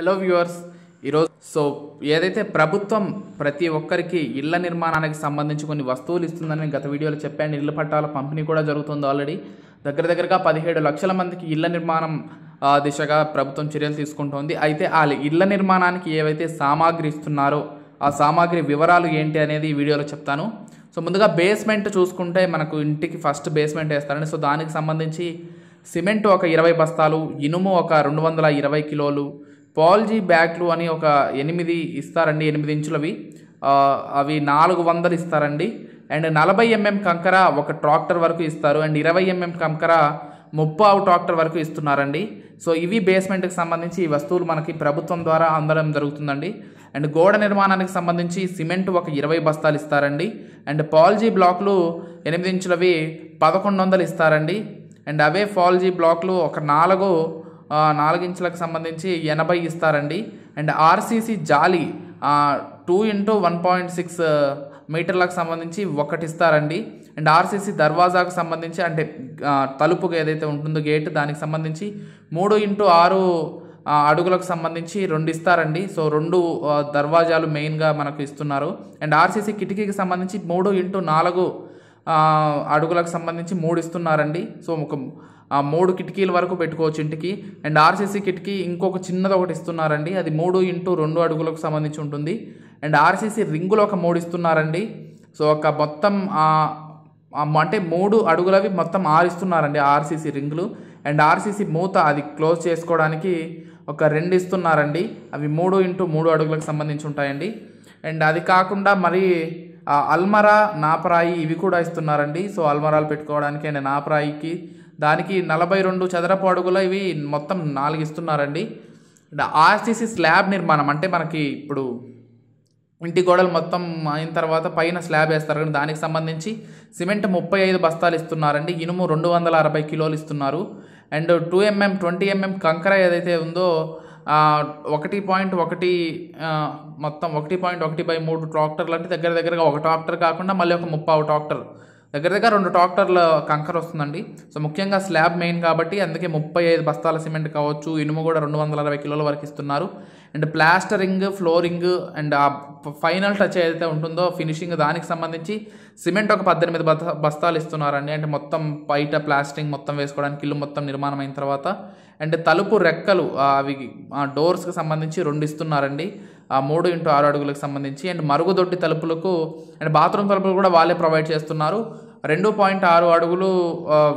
hello viewers ఈరోజు so ఏదైతే ప్రభుత్వం ప్రతి ఒక్కరికి ఇళ్ల నిర్మాణానికి సంబంధించి కొన్ని వస్తువులు ఇస్తుందని గత వీడియోలో చెప్పాను ఇళ్ల పట్టాల పంపిణీ కూడా జరుగుతుంది ఆల్రెడీ దగ్గర దగ్గరగా పదిహేడు లక్షల మందికి ఇళ్ల నిర్మాణం దిశగా ప్రభుత్వం చర్యలు తీసుకుంటోంది అయితే ఆ ఇళ్ల నిర్మాణానికి ఏవైతే సామాగ్రి ఇస్తున్నారో ఆ సామాగ్రి వివరాలు ఏంటి అనేది ఈ వీడియోలో చెప్తాను సో ముందుగా బేస్మెంట్ చూసుకుంటే మనకు ఇంటికి ఫస్ట్ బేస్మెంట్ వేస్తారని సో దానికి సంబంధించి సిమెంట్ ఒక ఇరవై బస్తాలు ఇనుము ఒక రెండు వందల ఇరవై కిలోలు పాల్జీ బ్యాట్లు అని ఒక ఎనిమిది ఇస్తారండి ఎనిమిది ఇంచులవి అవి నాలుగు వందలు ఇస్తారండి అండ్ నలభై ఎంఎం కంకర ఒక ట్రాక్టర్ వరకు ఇస్తారు అండ్ ఇరవై ఎంఎం కంకర ముప్పావు ట్రాక్టర్ వరకు ఇస్తున్నారండి సో ఇవి బేస్మెంట్కి సంబంధించి ఈ వస్తువులు మనకి ప్రభుత్వం ద్వారా అందడం జరుగుతుందండి అండ్ గోడ నిర్మాణానికి సంబంధించి సిమెంట్ ఒక ఇరవై బస్తాలు ఇస్తారండి అండ్ పాల్జీ బ్లాక్లు ఎనిమిది ఇంచులవి పదకొండు వందలు ఇస్తారండి అండ్ అవే ఫాల్జీ బ్లాక్లు ఒక నాలుగు నాలుగించులకు సంబంధించి ఎనభై ఇస్తారండి అండ్ ఆర్సీసీ జాలి two into one point six మీటర్లకు సంబంధించి ఒకటి ఇస్తారండి అండ్ ఆర్సీసీ దర్వాజాకు సంబంధించి అంటే తలుపుకు ఏదైతే ఉంటుందో గేట్ దానికి సంబంధించి మూడు ఇంటూ ఆరు అడుగులకు సంబంధించి రెండు ఇస్తారండి సో రెండు దర్వాజాలు మెయిన్గా మనకు ఇస్తున్నారు అండ్ ఆర్సీసీ కిటికీకి సంబంధించి మూడు ఇంటూ నాలుగు అడుగులకు సంబంధించి మూడు ఇస్తున్నారండి సో ఒక మూడు కిటికీల వరకు పెట్టుకోవచ్చు ఇంటికి అండ్ ఆర్సీసీ కిటికీ ఇంకొక చిన్నది ఒకటి ఇస్తున్నారండి అది మూడు ఇంటూ రెండు అడుగులకు సంబంధించి ఉంటుంది అండ్ ఆర్సీసీ రింగులు ఒక మూడు ఇస్తున్నారండి సో ఒక మొత్తం అంటే మూడు అడుగులవి మొత్తం ఆరు ఇస్తున్నారండి ఆర్సీసీ రింగులు అండ్ ఆర్సీసీ మూత అది క్లోజ్ చేసుకోవడానికి ఒక రెండు ఇస్తున్నారండి అవి మూడు ఇంటూ మూడు అడుగులకు సంబంధించి ఉంటాయండి అండ్ అది కాకుండా మరి అల్మరా నాపరాయి ఇవి కూడా ఇస్తున్నారండి సో అల్మరాలు పెట్టుకోవడానికి అండ్ నాపరాయికి దానికి నలభై రెండు చదరపు అడుగుల ఇవి మొత్తం నాలుగు ఇస్తున్నారండి ఆర్సీసీ స్లాబ్ నిర్మాణం అంటే మనకి ఇప్పుడు ఇంటి గోడలు మొత్తం అయిన తర్వాత పైన స్లాబ్ వేస్తారు కానీ దానికి సంబంధించి సిమెంట్ ముప్పై ఐదు బస్తాలు ఇస్తున్నారండి ఇనుము రెండు వందల అరవై కిలోలు ఇస్తున్నారు and two MM twenty MM కంకర ఏదైతే ఉందో ఒకటి పాయింట్ ఒకటి మొత్తం ఒకటి పాయింట్ ఒకటి బై మూడు ట్రాక్టర్లు అంటే దగ్గర దగ్గరగా ఒక ట్రాక్టర్ కాకుండా మళ్ళీ ఒక ముప్పావు ట్రాక్టర్ దగ్గర దగ్గర రెండు ట్రాక్టర్ల కంకర వస్తుందండి సో ముఖ్యంగా స్లాబ్ మెయిన్ కాబట్టి అందుకే ముప్పై ఐదు బస్తాల సిమెంట్ కావచ్చు ఇనుము కూడా రెండు వందల అరవై కిలోల వరకు ఇస్తున్నారు అండ్ ప్లాస్టరింగ్ ఫ్లోరింగ్ అండ్ ఆ ఫైనల్ టచ్ ఏదైతే ఉంటుందో ఫినిషింగ్ దానికి సంబంధించి సిమెంట్ ఒక పద్దెనిమిది బస్తాలు ఇస్తున్నారండి అంటే మొత్తం బయట ప్లాస్టరింగ్ మొత్తం వేసుకోవడానికి ఇల్లు మొత్తం నిర్మాణం అయిన తర్వాత అండ్ తలుపు రెక్కలు అవి డోర్స్కి సంబంధించి రెండు ఇస్తున్నారండి ఆ మూడు ఇంటూ ఆరు అడుగులకు సంబంధించి అండ్ మరుగుదొడ్డి తలుపులకు అండ్ బాత్రూమ్ తలుపులు కూడా వాళ్ళే ప్రొవైడ్ చేస్తున్నారు రెండు పాయింట్ ఆరు అడుగులు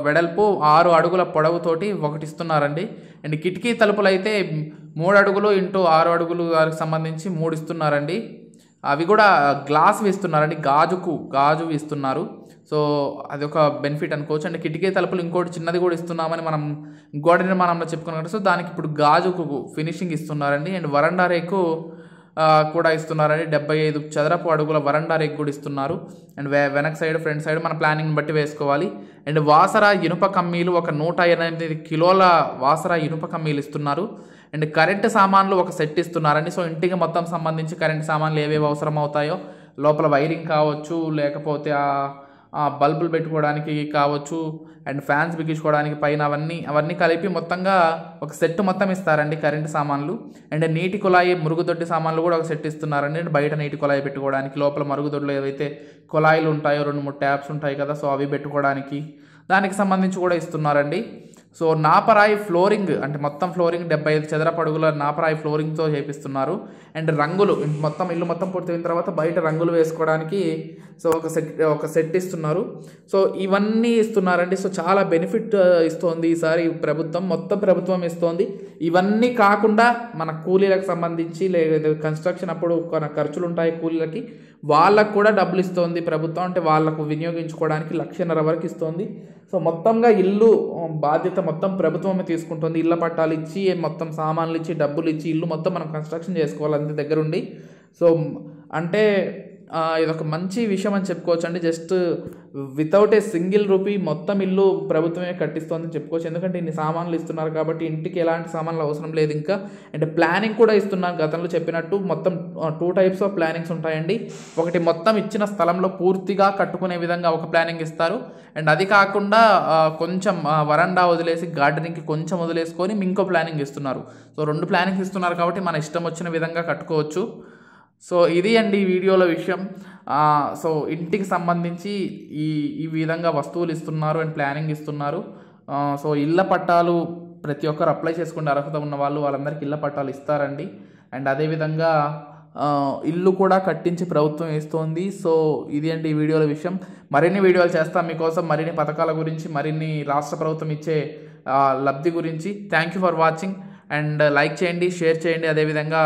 వెడల్పు ఆరు అడుగుల పొడవుతోటి ఒకటి ఇస్తున్నారండి అండ్ కిటికీ తలుపులు అయితే మూడు అడుగులు ఇంటూ ఆరు అడుగులు దానికి సంబంధించి మూడు ఇస్తున్నారండి అవి కూడా గ్లాస్ ఇస్తున్నారండి గాజుకు గాజు ఇస్తున్నారు సో అది ఒక బెనిఫిట్ అనుకోవచ్చు అండ్ కిటికీ తలుపులు ఇంకోటి చిన్నది కూడా ఇస్తున్నామని మనం గోడ నిర్మాణంలో చెప్పుకున్నట్టు సో దానికి ఇప్పుడు గాజుకు ఫినిషింగ్ ఇస్తున్నారండి అండ్ వరండా రేకు కూడా ఇస్తున్నారండి డెబ్బై ఐదు చదరపు అడుగుల వరండా రేగ్ కూడా ఇస్తున్నారు అండ్ వెనక్ సైడ్ ఫ్రంట్ సైడ్ మన ప్లానింగ్ బట్టి వేసుకోవాలి అండ్ వాసర ఇనుప కమ్మీలు ఒక నూట ఎనిమిది కిలోల వాసర ఇనుప కమ్మీలు ఇస్తున్నారు అండ్ కరెంటు సామాన్లు ఒక సెట్ ఇస్తున్నారండి సో ఇంటికి మొత్తం సంబంధించి కరెంటు సామాన్లు ఏవేవి అవసరం అవుతాయో లోపల వైరింగ్ కావచ్చు లేకపోతే ఆ బల్బులు పెట్టుకోవడానికి కావచ్చు అండ్ ఫ్యాన్స్ బిగించుకోవడానికి పైన అవన్నీ అవన్నీ కలిపి మొత్తంగా ఒక సెట్ మొత్తం ఇస్తారండి కరెంటు సామాన్లు అండ్ నీటి కుళాయి మురుగుదొడ్డి సామాన్లు కూడా ఒక సెట్ ఇస్తున్నారండి బయట నీటి కుళాయి పెట్టుకోవడానికి లోపల మరుగుదొడ్లు ఏవైతే కుళాయిలు ఉంటాయో రెండు మూడు ట్యాప్స్ ఉంటాయి కదా సో అవి పెట్టుకోవడానికి దానికి సంబంధించి కూడా ఇస్తున్నారండి సో నాపరాయి ఫ్లోరింగ్ అంటే మొత్తం ఫ్లోరింగ్ డెబ్బై ఐదు చదరపడుగుల నాపరాయి ఫ్లోరింగ్తో చేపిస్తున్నారు అండ్ రంగులు మొత్తం ఇల్లు మొత్తం పూర్తయిన తర్వాత బయట రంగులు వేసుకోవడానికి సో ఒక సెట్ ఒక సెట్ ఇస్తున్నారు సో ఇవన్నీ ఇస్తున్నారండి సో చాలా బెనిఫిట్ ఇస్తోంది ఈసారి ప్రభుత్వం మొత్తం ప్రభుత్వం ఇస్తోంది ఇవన్నీ కాకుండా మన కూలీలకు సంబంధించి లేదా కన్స్ట్రక్షన్ అప్పుడు కొన్ని ఖర్చులు ఉంటాయి కూలీలకి వాళ్ళకు కూడా డబ్బులు ఇస్తోంది ప్రభుత్వం అంటే వాళ్ళకు వినియోగించుకోవడానికి లక్షన్నర వరకు ఇస్తోంది సో మొత్తంగా ఇల్లు బాధ్యత మొత్తం ప్రభుత్వమే తీసుకుంటుంది ఇళ్ళ పట్టాలు ఇచ్చి మొత్తం సామాన్లు ఇచ్చి డబ్బులు ఇచ్చి ఇల్లు మొత్తం మనం కన్స్ట్రక్షన్ చేసుకోవాలి అంతే దగ్గరుండి సో అంటే ఇదొక మంచి విషయం అని చెప్పుకోవచ్చు అండి just without a single rupee మొత్తం ఇల్లు ప్రభుత్వమే కట్టిస్తోందని చెప్పుకోవచ్చు ఎందుకంటే ఇన్ని సామాన్లు ఇస్తున్నారు కాబట్టి ఇంటికి ఎలాంటి సామాన్లు అవసరం లేదు ఇంకా అండ్ ప్లానింగ్ కూడా ఇస్తున్నాను గతంలో చెప్పినట్టు మొత్తం టూ టైప్స్ ఆఫ్ ప్లానింగ్స్ ఉంటాయండి ఒకటి మొత్తం ఇచ్చిన స్థలంలో పూర్తిగా కట్టుకునే విధంగా ఒక ప్లానింగ్ ఇస్తారు అండ్ అది కాకుండా కొంచెం వరండా వదిలేసి గార్డెనింగ్కి కొంచెం వదిలేసుకొని ఇంకో ప్లానింగ్ ఇస్తున్నారు సో రెండు ప్లానింగ్స్ ఇస్తున్నారు కాబట్టి మన ఇష్టం వచ్చిన విధంగా కట్టుకోవచ్చు సో ఇది అండి ఈ వీడియోల విషయం సో ఇంటికి సంబంధించి ఈ ఈ విధంగా వస్తువులు ఇస్తున్నారు అండ్ ప్లానింగ్ ఇస్తున్నారు సో ఇళ్ళ పట్టాలు ప్రతి ఒక్కరు అప్లై చేసుకునే అర్హత ఉన్న వాళ్ళు వాళ్ళందరికీ ఇళ్ళ పట్టాలు ఇస్తారండి అండ్ అదేవిధంగా ఇల్లు కూడా కట్టించి ప్రభుత్వం ఇస్తోంది సో ఇది అండి ఈ వీడియోల విషయం మరిన్ని వీడియోలు చేస్తాం మీకోసం మరిన్ని పథకాల గురించి మరిన్ని రాష్ట్ర ప్రభుత్వం ఇచ్చే లబ్ధి గురించి thank you for watching and like చేయండి షేర్ చేయండి అదేవిధంగా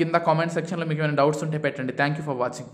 కింద కామెంట్ సెక్షన్లో మీకు ఏమైనా డౌట్స్ ఉంటే పెట్టండి థ్యాంక్ యూ ఫర్ వాచింగ్